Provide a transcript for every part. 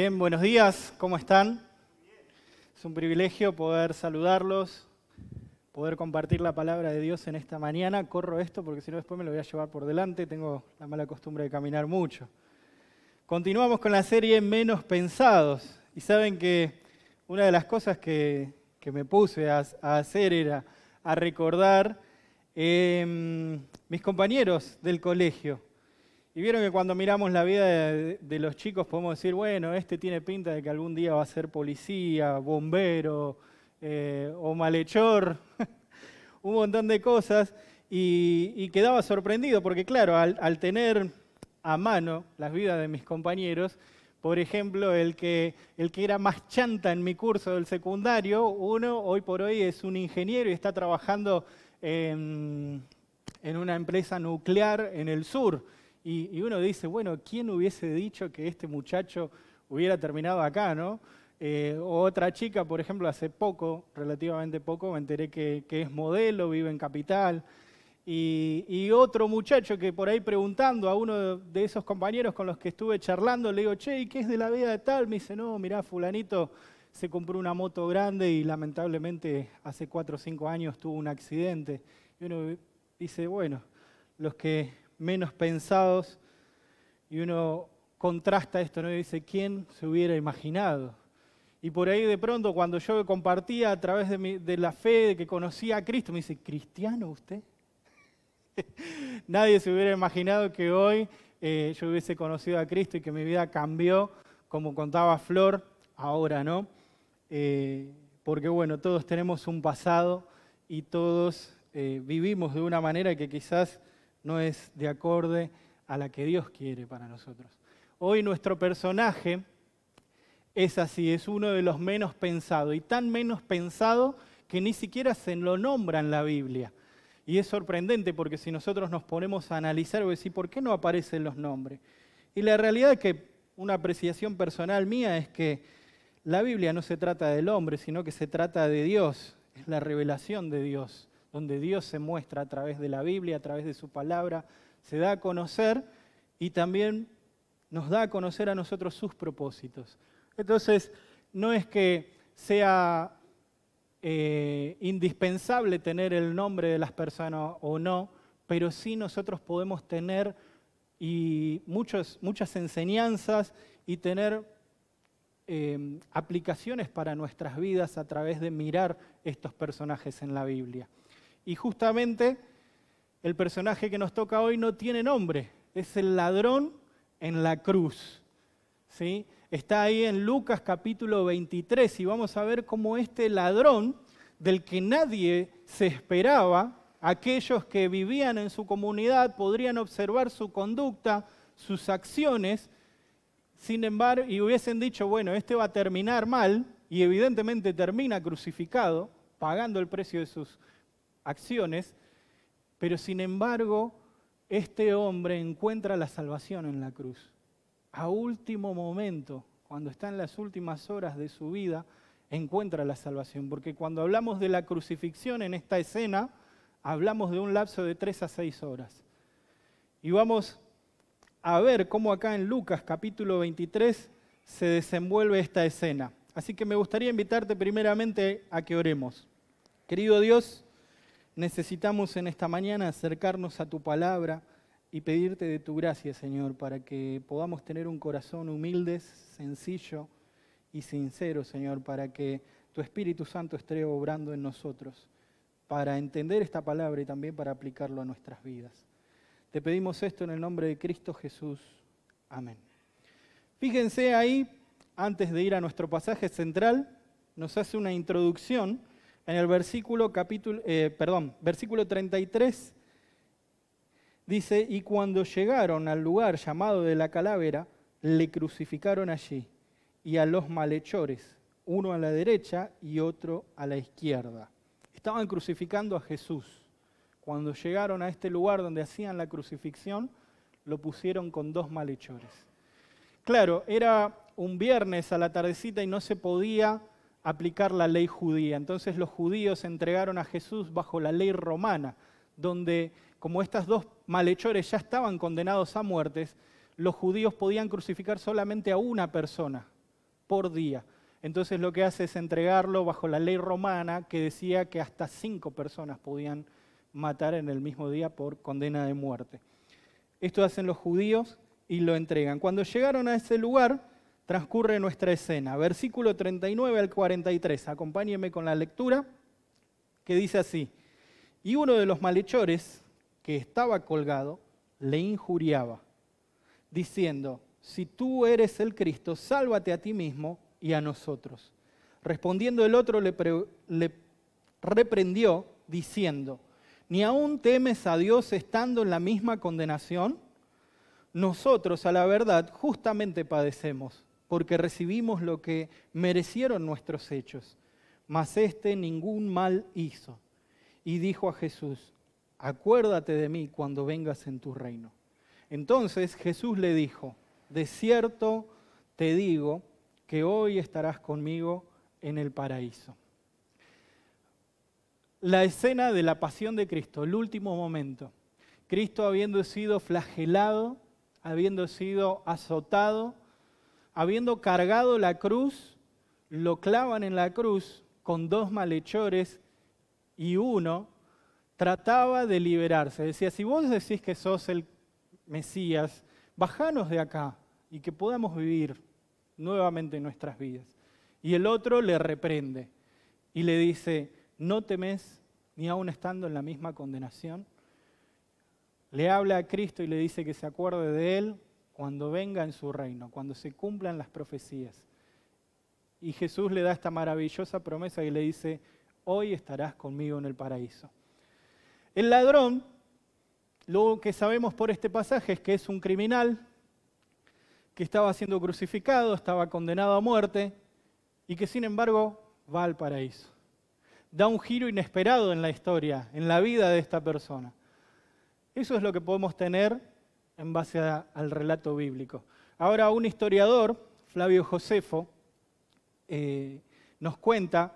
Bien, buenos días, ¿cómo están? Es un privilegio poder saludarlos, poder compartir la palabra de Dios en esta mañana. Corro esto porque si no después me lo voy a llevar por delante, tengo la mala costumbre de caminar mucho. Continuamos con la serie Menos Pensados y saben que una de las cosas que, me puse a, hacer era a recordar em, mis compañeros del colegio, y vieron que cuando miramos la vida de, los chicos podemos decir, bueno, este tiene pinta de que algún día va a ser policía, bombero eh, o malhechor, un montón de cosas. Y, quedaba sorprendido porque, claro, al, tener a mano las vidas de mis compañeros, por ejemplo, el que, el que era más chanta en mi curso del secundario, uno hoy por hoy es un ingeniero y está trabajando en una empresa nuclear en el sur. Y, uno dice, bueno, ¿quién hubiese dicho que este muchacho hubiera terminado acá, no? Eh, otra chica, por ejemplo, hace poco, relativamente poco, me enteré que, es modelo, vive en Capital. Y, y, otro muchacho que por ahí preguntando a uno de esos compañeros con los que estuve charlando, le digo, che, ¿y qué es de la vida de tal? Me dice, no, mirá, fulanito se compró una moto grande y lamentablemente hace cuatro o cinco años tuvo un accidente. Y uno dice, bueno, los que menos pensados. Y uno contrasta esto, ¿no? Y dice, ¿quién se hubiera imaginado? Y por ahí de pronto, cuando yo compartía a través de, la fe de que conocía a Cristo, me dice, ¿cristiano usted? Nadie se hubiera imaginado que hoy eh, yo hubiese conocido a Cristo y que mi vida cambió, como contaba Flor, ahora, ¿no? Eh, porque bueno, todos tenemos un pasado y todos eh, vivimos de una manera que quizás no es de acorde a la que Dios quiere para nosotros. Hoy nuestro personaje es así, es uno de los menos pensados, y tan menos pensado que ni siquiera se lo nombra en la Biblia. Y es sorprendente porque si nosotros nos ponemos a analizar, o decir, ¿por qué no aparecen los nombres? Y la realidad es que una apreciación personal mía es que la Biblia no se trata del hombre, sino que se trata de Dios, es la revelación de Dios donde Dios se muestra a través de la Biblia, a través de su palabra, se da a conocer y también nos da a conocer a nosotros sus propósitos. Entonces, no es que sea eh, indispensable tener el nombre de las personas o no, pero sí nosotros podemos tener y muchas enseñanzas y tener em, aplicaciones para nuestras vidas a través de mirar estos personajes en la Biblia. Y justamente el personaje que nos toca hoy no tiene nombre, es el ladrón en la cruz. ¿sí? Está ahí en Lucas capítulo 23 y vamos a ver cómo este ladrón, del que nadie se esperaba, aquellos que vivían en su comunidad podrían observar su conducta, sus acciones, sin embargo, y hubiesen dicho, bueno, este va a terminar mal, y evidentemente termina crucificado, pagando el precio de sus acciones, pero sin embargo este hombre encuentra la salvación en la cruz. A último momento, cuando está en las últimas horas de su vida, encuentra la salvación. Porque cuando hablamos de la crucifixión en esta escena, hablamos de un lapso de tres a seis horas. Y vamos a ver cómo acá en Lucas capítulo 23 se desenvuelve esta escena. Así que me gustaría invitarte primeramente a que oremos. Querido Dios, necesitamos en esta mañana acercarnos a tu palabra y pedirte de tu gracia, Señor, para que podamos tener un corazón humilde, sencillo y sincero, Señor, para que tu Espíritu Santo esté obrando en nosotros, para entender esta palabra y también para aplicarlo a nuestras vidas. Te pedimos esto en el nombre de Cristo Jesús. Amén. Fíjense ahí, antes de ir a nuestro pasaje central, nos hace una introducción en el versículo, capítulo, eh, perdón, versículo 33, dice, y cuando llegaron al lugar llamado de la calavera, le crucificaron allí, y a los malhechores, uno a la derecha y otro a la izquierda. Estaban crucificando a Jesús. Cuando llegaron a este lugar donde hacían la crucifixión, lo pusieron con dos malhechores. Claro, era un viernes a la tardecita y no se podía aplicar la ley judía. Entonces los judíos entregaron a Jesús bajo la ley romana, donde como estos dos malhechores ya estaban condenados a muertes, los judíos podían crucificar solamente a una persona por día. Entonces lo que hace es entregarlo bajo la ley romana que decía que hasta cinco personas podían matar en el mismo día por condena de muerte. Esto hacen los judíos y lo entregan. Cuando llegaron a ese lugar, transcurre nuestra escena. Versículo 39 al 43. Acompáñeme con la lectura que dice así. Y uno de los malhechores que estaba colgado le injuriaba, diciendo, si tú eres el Cristo, sálvate a ti mismo y a nosotros. Respondiendo el otro le, le reprendió, diciendo, ¿ni aún temes a Dios estando en la misma condenación? Nosotros, a la verdad, justamente padecemos porque recibimos lo que merecieron nuestros hechos. Mas éste ningún mal hizo. Y dijo a Jesús, acuérdate de mí cuando vengas en tu reino. Entonces Jesús le dijo, de cierto te digo que hoy estarás conmigo en el paraíso. La escena de la pasión de Cristo, el último momento. Cristo habiendo sido flagelado, habiendo sido azotado, habiendo cargado la cruz, lo clavan en la cruz con dos malhechores y uno trataba de liberarse. Decía, si vos decís que sos el Mesías, bajanos de acá y que podamos vivir nuevamente nuestras vidas. Y el otro le reprende y le dice, no temes ni aún estando en la misma condenación. Le habla a Cristo y le dice que se acuerde de él cuando venga en su reino, cuando se cumplan las profecías. Y Jesús le da esta maravillosa promesa y le dice, hoy estarás conmigo en el paraíso. El ladrón, lo que sabemos por este pasaje es que es un criminal que estaba siendo crucificado, estaba condenado a muerte y que sin embargo va al paraíso. Da un giro inesperado en la historia, en la vida de esta persona. Eso es lo que podemos tener en base al relato bíblico. Ahora un historiador, Flavio Josefo, eh, nos cuenta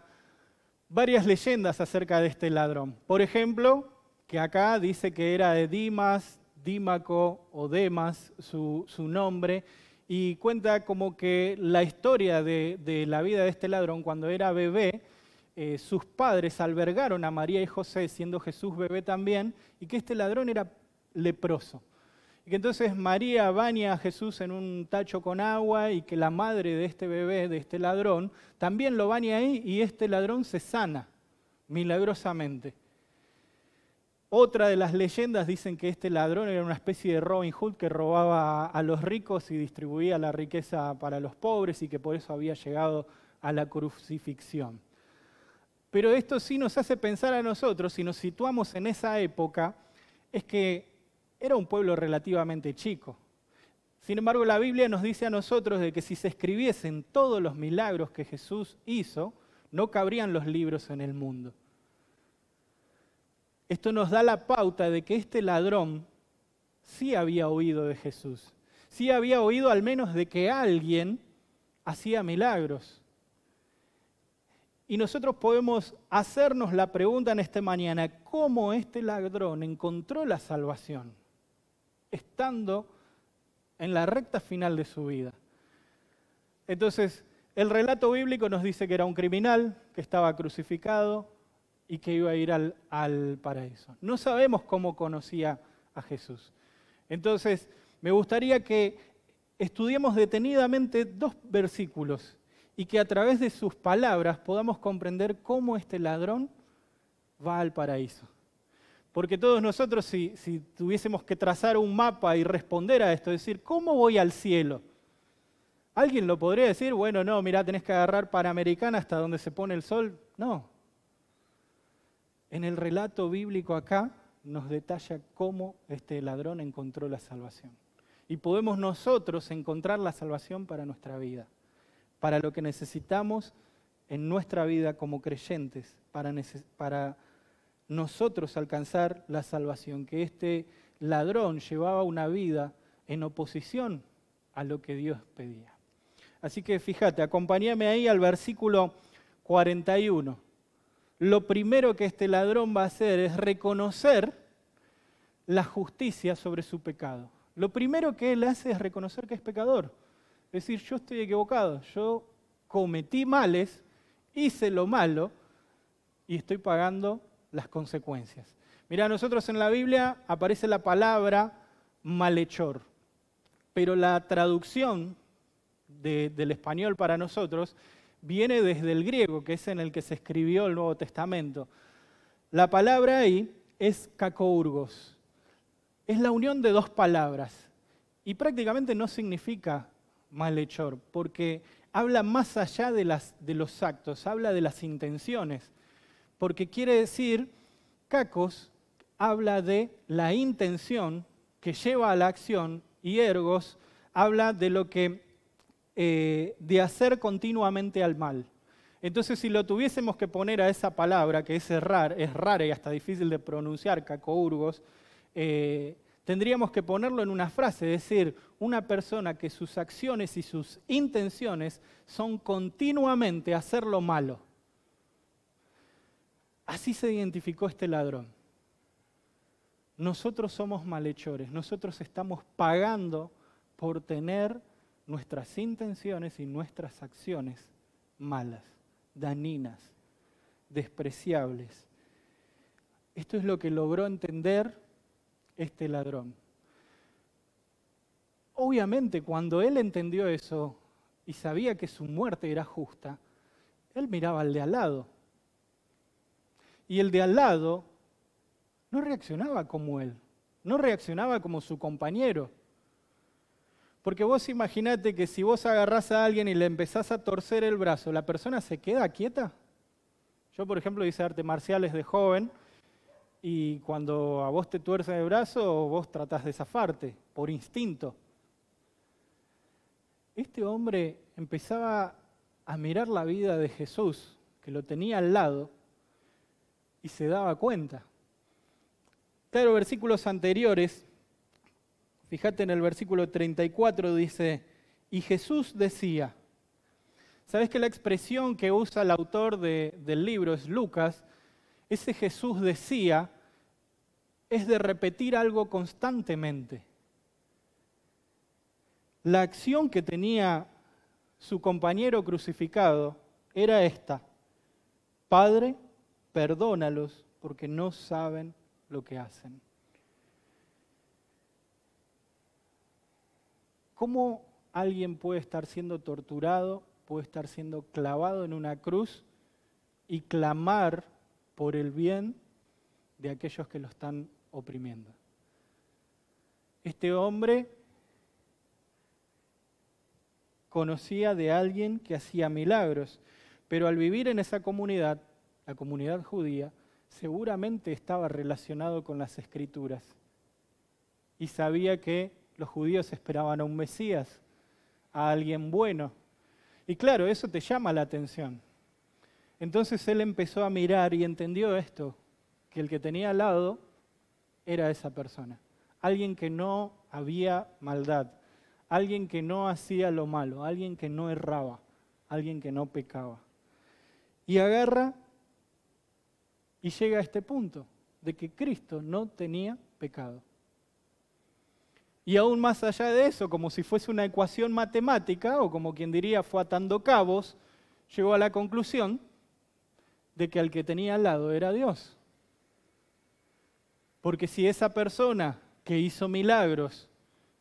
varias leyendas acerca de este ladrón. Por ejemplo, que acá dice que era de Dimas, Dímaco o Demas, su, nombre, y cuenta como que la historia de, la vida de este ladrón cuando era bebé, eh, sus padres albergaron a María y José, siendo Jesús bebé también, y que este ladrón era leproso y que entonces María baña a Jesús en un tacho con agua y que la madre de este bebé, de este ladrón, también lo baña ahí y este ladrón se sana milagrosamente. Otra de las leyendas dicen que este ladrón era una especie de Robin Hood que robaba a los ricos y distribuía la riqueza para los pobres y que por eso había llegado a la crucifixión. Pero esto sí nos hace pensar a nosotros, si nos situamos en esa época, es que era un pueblo relativamente chico. Sin embargo, la Biblia nos dice a nosotros de que si se escribiesen todos los milagros que Jesús hizo, no cabrían los libros en el mundo. Esto nos da la pauta de que este ladrón sí había oído de Jesús, sí había oído al menos de que alguien hacía milagros. Y nosotros podemos hacernos la pregunta en esta mañana, ¿cómo este ladrón encontró la salvación? estando en la recta final de su vida. Entonces, el relato bíblico nos dice que era un criminal, que estaba crucificado y que iba a ir al, paraíso. No sabemos cómo conocía a Jesús. Entonces, me gustaría que estudiemos detenidamente dos versículos y que a través de sus palabras podamos comprender cómo este ladrón va al paraíso. Porque todos nosotros, si, tuviésemos que trazar un mapa y responder a esto, decir, ¿cómo voy al cielo? ¿Alguien lo podría decir? Bueno, no, mirá, tenés que agarrar americana hasta donde se pone el sol. No. En el relato bíblico acá nos detalla cómo este ladrón encontró la salvación. Y podemos nosotros encontrar la salvación para nuestra vida, para lo que necesitamos en nuestra vida como creyentes, para, para nosotros alcanzar la salvación, que este ladrón llevaba una vida en oposición a lo que Dios pedía. Así que fíjate, acompáñame ahí al versículo 41. Lo primero que este ladrón va a hacer es reconocer la justicia sobre su pecado. Lo primero que él hace es reconocer que es pecador. Es decir, yo estoy equivocado, yo cometí males, hice lo malo y estoy pagando las consecuencias. Mira, nosotros en la Biblia aparece la palabra malhechor, pero la traducción del español para nosotros viene desde el griego, que es en el que se escribió el Nuevo Testamento. La palabra ahí es cacourgos. Es la unión de dos palabras y prácticamente no significa malhechor, porque habla más allá de, de los actos, habla de las intenciones porque quiere decir, cacos habla de la intención que lleva a la acción y ergos habla de lo que, eh, de hacer continuamente al mal. Entonces, si lo tuviésemos que poner a esa palabra, que es errar, es rara y hasta difícil de pronunciar, cacourgos, eh, tendríamos que ponerlo en una frase, es decir, una persona que sus acciones y sus intenciones son continuamente hacer lo malo. Así se identificó este ladrón. Nosotros somos malhechores, nosotros estamos pagando por tener nuestras intenciones y nuestras acciones malas, daninas, despreciables. Esto es lo que logró entender este ladrón. Obviamente, cuando él entendió eso y sabía que su muerte era justa, él miraba al de al lado, y el de al lado no reaccionaba como él, no reaccionaba como su compañero. Porque vos imaginate que si vos agarrás a alguien y le empezás a torcer el brazo, ¿la persona se queda quieta? Yo, por ejemplo, hice arte marciales de joven y cuando a vos te tuerce el brazo, vos tratás de zafarte por instinto. Este hombre empezaba a mirar la vida de Jesús, que lo tenía al lado, y se daba cuenta. Claro, versículos anteriores, fíjate en el versículo 34 dice, y Jesús decía, ¿sabes que la expresión que usa el autor del libro es Lucas? Ese Jesús decía es de repetir algo constantemente. La acción que tenía su compañero crucificado era esta, Padre, perdónalos porque no saben lo que hacen. ¿Cómo alguien puede estar siendo torturado, puede estar siendo clavado en una cruz y clamar por el bien de aquellos que lo están oprimiendo? Este hombre conocía de alguien que hacía milagros, pero al vivir en esa comunidad la comunidad judía, seguramente estaba relacionado con las escrituras y sabía que los judíos esperaban a un Mesías, a alguien bueno. Y claro, eso te llama la atención. Entonces él empezó a mirar y entendió esto, que el que tenía al lado era esa persona, alguien que no había maldad, alguien que no hacía lo malo, alguien que no erraba, alguien que no pecaba. Y agarra y llega a este punto de que Cristo no tenía pecado. Y aún más allá de eso, como si fuese una ecuación matemática, o como quien diría fue atando cabos, llegó a la conclusión de que al que tenía al lado era Dios. Porque si esa persona que hizo milagros,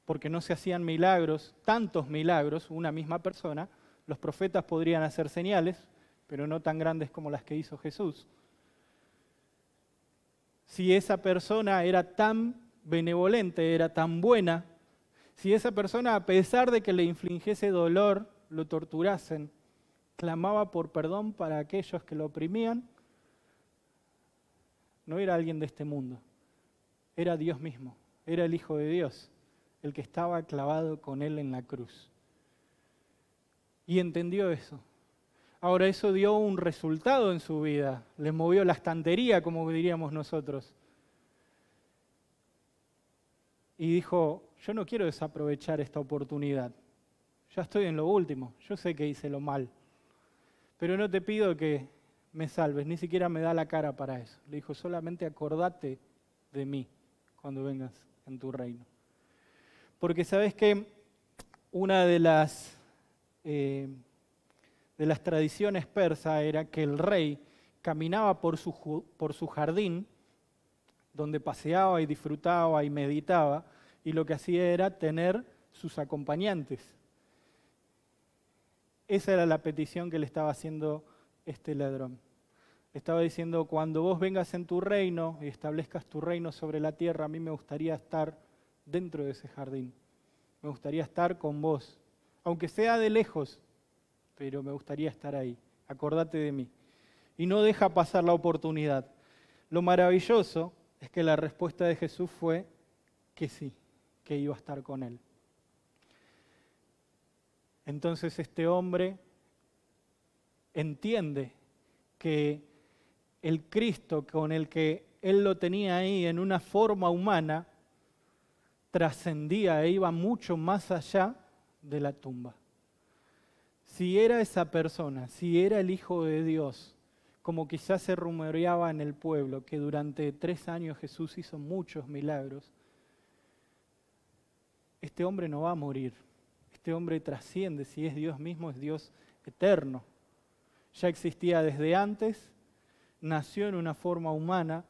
porque no se hacían milagros, tantos milagros, una misma persona, los profetas podrían hacer señales, pero no tan grandes como las que hizo Jesús si esa persona era tan benevolente, era tan buena, si esa persona, a pesar de que le infligiese dolor, lo torturasen, clamaba por perdón para aquellos que lo oprimían, no era alguien de este mundo, era Dios mismo, era el Hijo de Dios, el que estaba clavado con él en la cruz. Y entendió eso, Ahora eso dio un resultado en su vida, les movió la estantería, como diríamos nosotros. Y dijo, yo no quiero desaprovechar esta oportunidad, ya estoy en lo último, yo sé que hice lo mal, pero no te pido que me salves, ni siquiera me da la cara para eso. Le dijo, solamente acordate de mí cuando vengas en tu reino. Porque sabes que una de las... Eh, de las tradiciones persas era que el rey caminaba por su, jardín, donde paseaba y disfrutaba y meditaba, y lo que hacía era tener sus acompañantes. Esa era la petición que le estaba haciendo este ladrón. estaba diciendo, cuando vos vengas en tu reino y establezcas tu reino sobre la tierra, a mí me gustaría estar dentro de ese jardín. Me gustaría estar con vos, aunque sea de lejos, pero me gustaría estar ahí. Acordate de mí. Y no deja pasar la oportunidad. Lo maravilloso es que la respuesta de Jesús fue que sí, que iba a estar con él. Entonces este hombre entiende que el Cristo con el que él lo tenía ahí en una forma humana trascendía e iba mucho más allá de la tumba si era esa persona, si era el Hijo de Dios, como quizás se rumoreaba en el pueblo, que durante tres años Jesús hizo muchos milagros, este hombre no va a morir, este hombre trasciende, si es Dios mismo, es Dios eterno. Ya existía desde antes, nació en una forma humana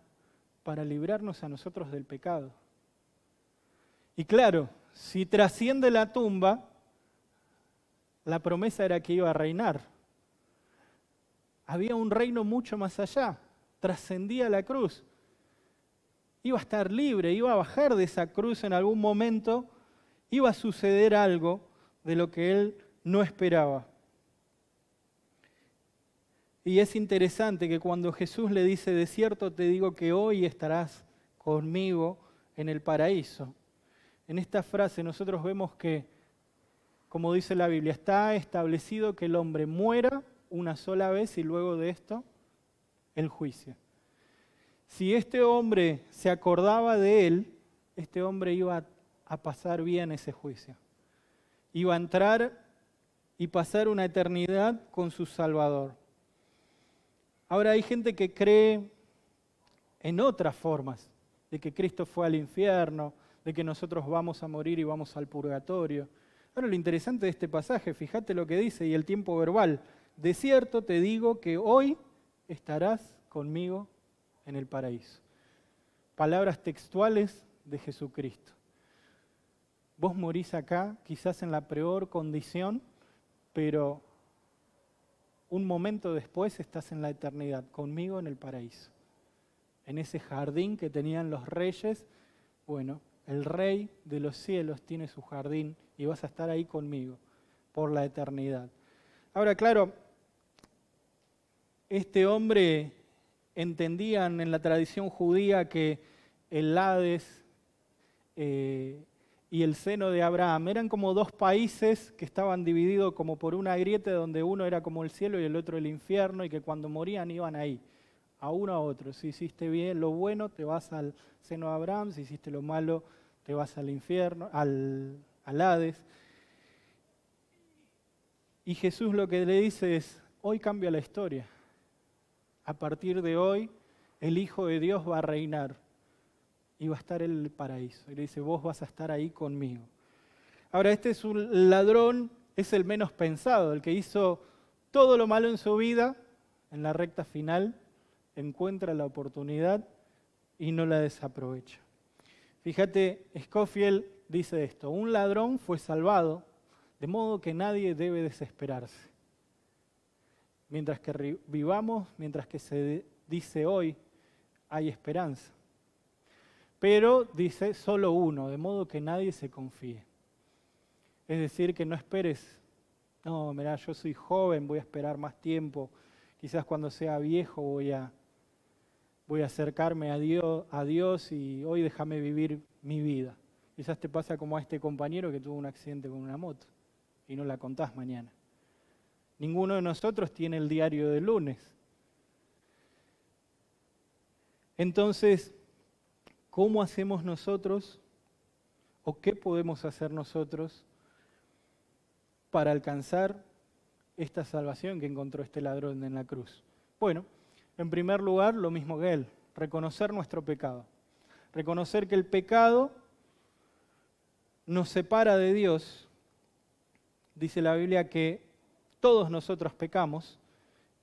para librarnos a nosotros del pecado. Y claro, si trasciende la tumba, la promesa era que iba a reinar. Había un reino mucho más allá, trascendía la cruz. Iba a estar libre, iba a bajar de esa cruz en algún momento, iba a suceder algo de lo que él no esperaba. Y es interesante que cuando Jesús le dice, de cierto te digo que hoy estarás conmigo en el paraíso, en esta frase nosotros vemos que como dice la Biblia, está establecido que el hombre muera una sola vez y luego de esto el juicio. Si este hombre se acordaba de él, este hombre iba a pasar bien ese juicio. Iba a entrar y pasar una eternidad con su Salvador. Ahora hay gente que cree en otras formas, de que Cristo fue al infierno, de que nosotros vamos a morir y vamos al purgatorio Ahora lo interesante de este pasaje, fíjate lo que dice y el tiempo verbal. De cierto te digo que hoy estarás conmigo en el paraíso. Palabras textuales de Jesucristo. Vos morís acá, quizás en la peor condición, pero un momento después estás en la eternidad, conmigo en el paraíso. En ese jardín que tenían los reyes, bueno, el Rey de los cielos tiene su jardín y vas a estar ahí conmigo por la eternidad. Ahora, claro, este hombre entendían en la tradición judía que el Hades eh, y el seno de Abraham eran como dos países que estaban divididos como por una grieta donde uno era como el cielo y el otro el infierno y que cuando morían iban ahí a uno a otro. Si hiciste bien lo bueno, te vas al seno de Abraham, si hiciste lo malo, te vas al infierno, al, al Hades. Y Jesús lo que le dice es, hoy cambia la historia. A partir de hoy, el Hijo de Dios va a reinar y va a estar en el paraíso. Y le dice, vos vas a estar ahí conmigo. Ahora, este es un ladrón, es el menos pensado, el que hizo todo lo malo en su vida, en la recta final, encuentra la oportunidad y no la desaprovecha. Fíjate, Scofield dice esto, un ladrón fue salvado, de modo que nadie debe desesperarse. Mientras que vivamos, mientras que se dice hoy, hay esperanza. Pero dice solo uno, de modo que nadie se confíe. Es decir, que no esperes, no, mira, yo soy joven, voy a esperar más tiempo, quizás cuando sea viejo voy a voy a acercarme a Dios, y hoy déjame vivir mi vida. Quizás te pasa como a este compañero que tuvo un accidente con una moto y no la contás mañana. Ninguno de nosotros tiene el diario del lunes. Entonces, ¿cómo hacemos nosotros o qué podemos hacer nosotros para alcanzar esta salvación que encontró este ladrón en la cruz? Bueno, en primer lugar, lo mismo que él, reconocer nuestro pecado. Reconocer que el pecado nos separa de Dios. Dice la Biblia que todos nosotros pecamos,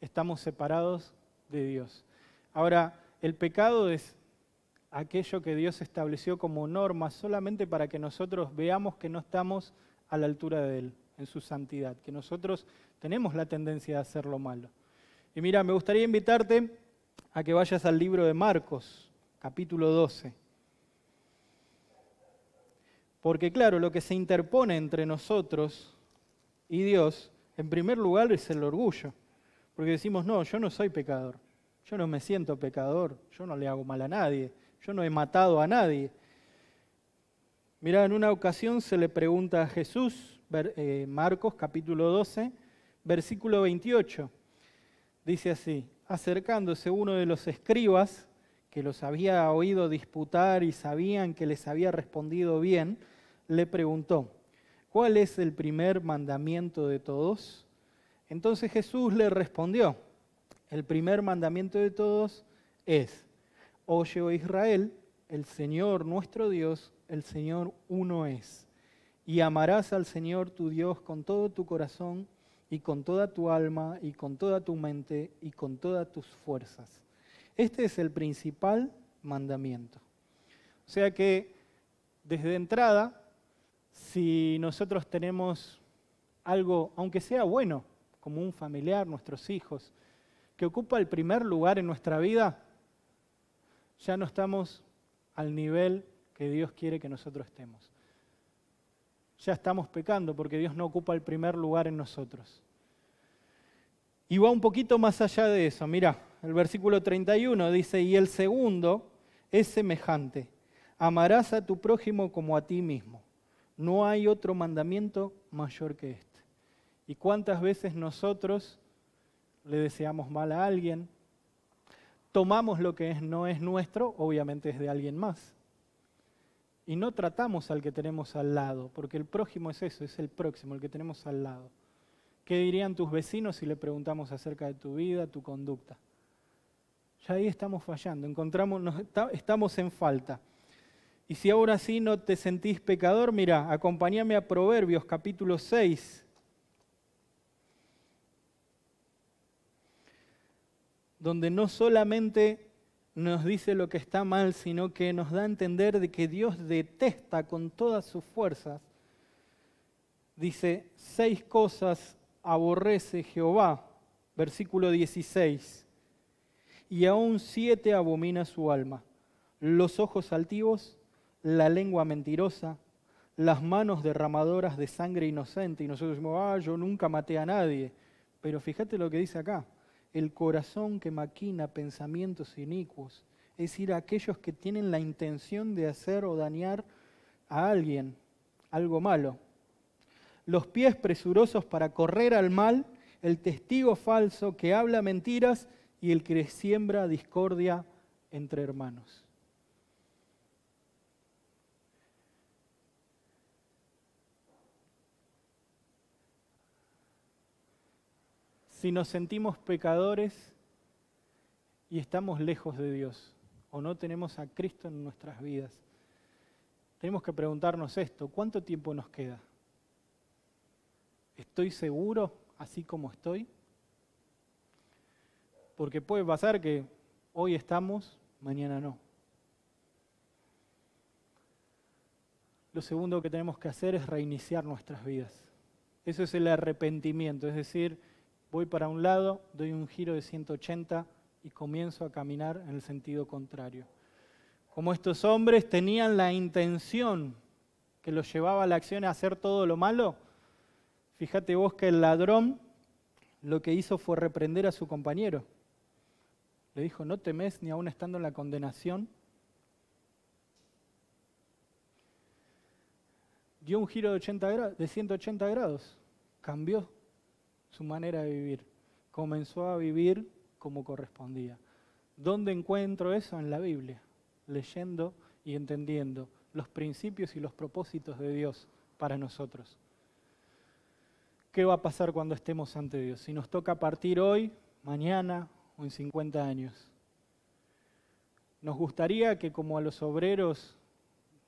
estamos separados de Dios. Ahora, el pecado es aquello que Dios estableció como norma solamente para que nosotros veamos que no estamos a la altura de Él, en su santidad, que nosotros tenemos la tendencia de hacer lo malo. Y mira, me gustaría invitarte a que vayas al libro de Marcos, capítulo 12. Porque claro, lo que se interpone entre nosotros y Dios, en primer lugar, es el orgullo. Porque decimos, no, yo no soy pecador, yo no me siento pecador, yo no le hago mal a nadie, yo no he matado a nadie. Mira, en una ocasión se le pregunta a Jesús, eh, Marcos capítulo 12, versículo 28, Dice así, acercándose uno de los escribas, que los había oído disputar y sabían que les había respondido bien, le preguntó, ¿cuál es el primer mandamiento de todos? Entonces Jesús le respondió, el primer mandamiento de todos es, oye, oh Israel, el Señor nuestro Dios, el Señor uno es, y amarás al Señor tu Dios con todo tu corazón y con toda tu alma y con toda tu mente y con todas tus fuerzas. Este es el principal mandamiento. O sea que desde entrada, si nosotros tenemos algo, aunque sea bueno, como un familiar, nuestros hijos, que ocupa el primer lugar en nuestra vida, ya no estamos al nivel que Dios quiere que nosotros estemos ya estamos pecando porque Dios no ocupa el primer lugar en nosotros. Y va un poquito más allá de eso. Mira, el versículo 31 dice, y el segundo es semejante, amarás a tu prójimo como a ti mismo. No hay otro mandamiento mayor que este. ¿Y cuántas veces nosotros le deseamos mal a alguien? Tomamos lo que no es nuestro, obviamente es de alguien más y no tratamos al que tenemos al lado, porque el prójimo es eso, es el próximo, el que tenemos al lado. ¿Qué dirían tus vecinos si le preguntamos acerca de tu vida, tu conducta? Ya ahí estamos fallando, encontramos, estamos en falta. Y si ahora sí no te sentís pecador, mira, acompáñame a Proverbios capítulo 6, donde no solamente nos dice lo que está mal, sino que nos da a entender de que Dios detesta con todas sus fuerzas. Dice, seis cosas aborrece Jehová, versículo 16, y aún siete abomina su alma, los ojos altivos, la lengua mentirosa, las manos derramadoras de sangre inocente. Y nosotros decimos, ah, yo nunca maté a nadie. Pero fíjate lo que dice acá, el corazón que maquina pensamientos inicuos, es decir, aquellos que tienen la intención de hacer o dañar a alguien, algo malo. Los pies presurosos para correr al mal, el testigo falso que habla mentiras y el que siembra discordia entre hermanos. si nos sentimos pecadores y estamos lejos de Dios o no tenemos a Cristo en nuestras vidas. Tenemos que preguntarnos esto, ¿cuánto tiempo nos queda? ¿Estoy seguro así como estoy? Porque puede pasar que hoy estamos, mañana no. Lo segundo que tenemos que hacer es reiniciar nuestras vidas. Eso es el arrepentimiento, es decir, voy para un lado, doy un giro de 180 y comienzo a caminar en el sentido contrario. Como estos hombres tenían la intención que los llevaba a la acción a hacer todo lo malo, fíjate vos que el ladrón lo que hizo fue reprender a su compañero. Le dijo, no temes ni aún estando en la condenación. Dio un giro de, 80 180 grados, cambió su manera de vivir. Comenzó a vivir como correspondía. ¿Dónde encuentro eso? En la Biblia, leyendo y entendiendo los principios y los propósitos de Dios para nosotros. ¿Qué va a pasar cuando estemos ante Dios? Si nos toca partir hoy, mañana o en 50 años. Nos gustaría que como a los obreros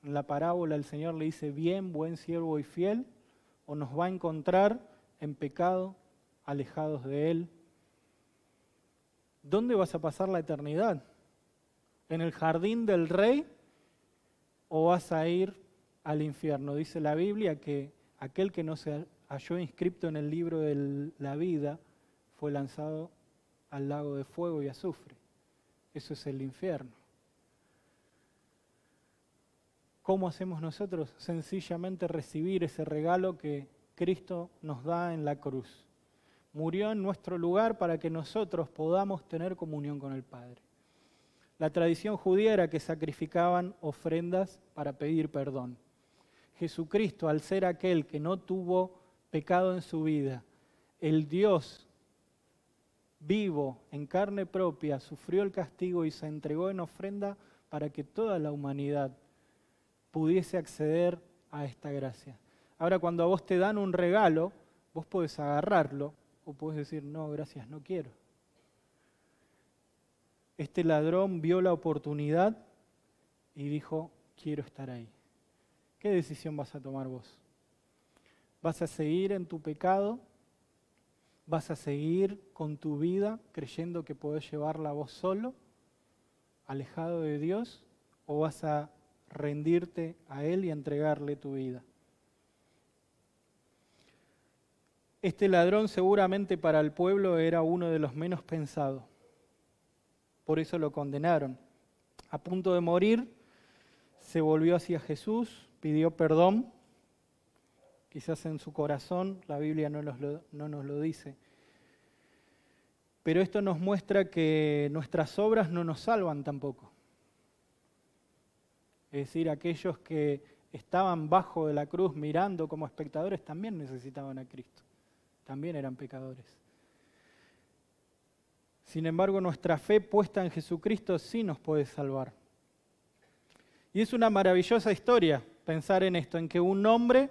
en la parábola el Señor le dice, bien, buen siervo y fiel, o nos va a encontrar en pecado, alejados de Él? ¿Dónde vas a pasar la eternidad? ¿En el jardín del rey o vas a ir al infierno? Dice la Biblia que aquel que no se halló inscrito en el libro de la vida fue lanzado al lago de fuego y azufre. Eso es el infierno. ¿Cómo hacemos nosotros? Sencillamente recibir ese regalo que Cristo nos da en la cruz murió en nuestro lugar para que nosotros podamos tener comunión con el Padre. La tradición judía era que sacrificaban ofrendas para pedir perdón. Jesucristo, al ser aquel que no tuvo pecado en su vida, el Dios vivo en carne propia, sufrió el castigo y se entregó en ofrenda para que toda la humanidad pudiese acceder a esta gracia. Ahora cuando a vos te dan un regalo, vos podés agarrarlo puedes decir, no, gracias, no quiero. Este ladrón vio la oportunidad y dijo, quiero estar ahí. ¿Qué decisión vas a tomar vos? ¿Vas a seguir en tu pecado? ¿Vas a seguir con tu vida creyendo que podés llevarla vos solo, alejado de Dios? ¿O vas a rendirte a Él y entregarle tu vida? Este ladrón seguramente para el pueblo era uno de los menos pensados. Por eso lo condenaron. A punto de morir, se volvió hacia Jesús, pidió perdón. Quizás en su corazón, la Biblia no nos lo, no nos lo dice. Pero esto nos muestra que nuestras obras no nos salvan tampoco. Es decir, aquellos que estaban bajo de la cruz mirando como espectadores también necesitaban a Cristo también eran pecadores. Sin embargo, nuestra fe puesta en Jesucristo sí nos puede salvar. Y es una maravillosa historia pensar en esto, en que un hombre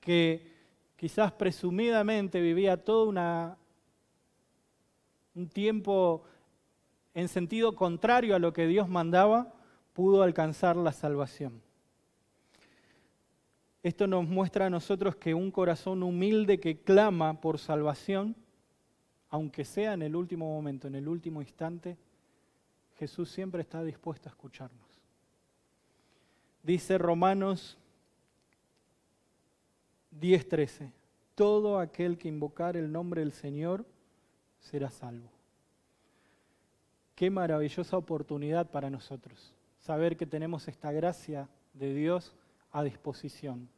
que quizás presumidamente vivía todo una, un tiempo en sentido contrario a lo que Dios mandaba, pudo alcanzar la salvación. Esto nos muestra a nosotros que un corazón humilde que clama por salvación, aunque sea en el último momento, en el último instante, Jesús siempre está dispuesto a escucharnos. Dice Romanos 10:13, todo aquel que invocar el nombre del Señor será salvo. Qué maravillosa oportunidad para nosotros, saber que tenemos esta gracia de Dios a disposición.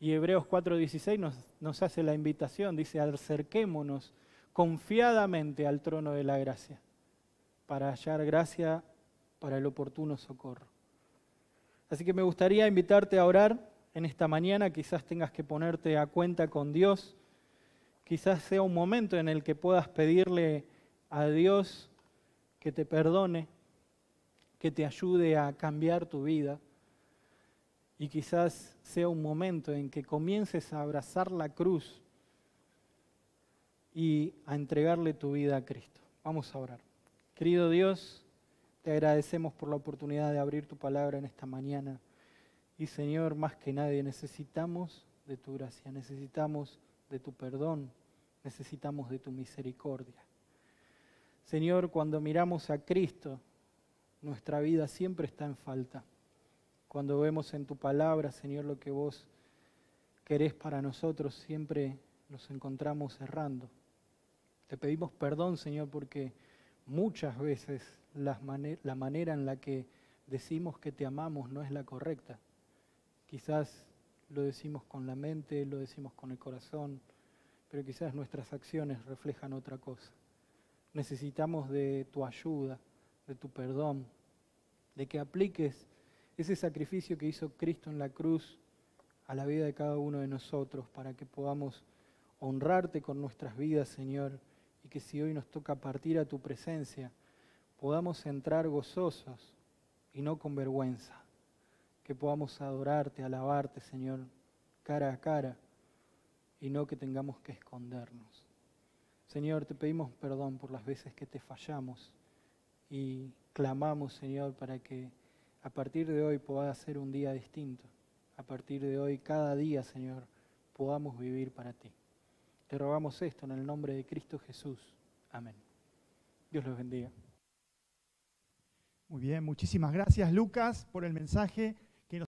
Y Hebreos 4:16 nos, nos hace la invitación, dice, acerquémonos confiadamente al trono de la gracia, para hallar gracia para el oportuno socorro. Así que me gustaría invitarte a orar en esta mañana, quizás tengas que ponerte a cuenta con Dios, quizás sea un momento en el que puedas pedirle a Dios que te perdone, que te ayude a cambiar tu vida. Y quizás sea un momento en que comiences a abrazar la cruz y a entregarle tu vida a Cristo. Vamos a orar. Querido Dios, te agradecemos por la oportunidad de abrir tu palabra en esta mañana. Y Señor, más que nadie necesitamos de tu gracia, necesitamos de tu perdón, necesitamos de tu misericordia. Señor, cuando miramos a Cristo, nuestra vida siempre está en falta cuando vemos en tu palabra, Señor, lo que vos querés para nosotros, siempre nos encontramos errando. Te pedimos perdón, Señor, porque muchas veces la manera en la que decimos que te amamos no es la correcta. Quizás lo decimos con la mente, lo decimos con el corazón, pero quizás nuestras acciones reflejan otra cosa. Necesitamos de tu ayuda, de tu perdón, de que apliques ese sacrificio que hizo Cristo en la cruz a la vida de cada uno de nosotros para que podamos honrarte con nuestras vidas, Señor, y que si hoy nos toca partir a tu presencia, podamos entrar gozosos y no con vergüenza, que podamos adorarte, alabarte, Señor, cara a cara, y no que tengamos que escondernos. Señor, te pedimos perdón por las veces que te fallamos y clamamos, Señor, para que a partir de hoy pueda ser un día distinto. A partir de hoy, cada día, Señor, podamos vivir para ti. Te rogamos esto en el nombre de Cristo Jesús. Amén. Dios los bendiga. Muy bien, muchísimas gracias Lucas por el mensaje.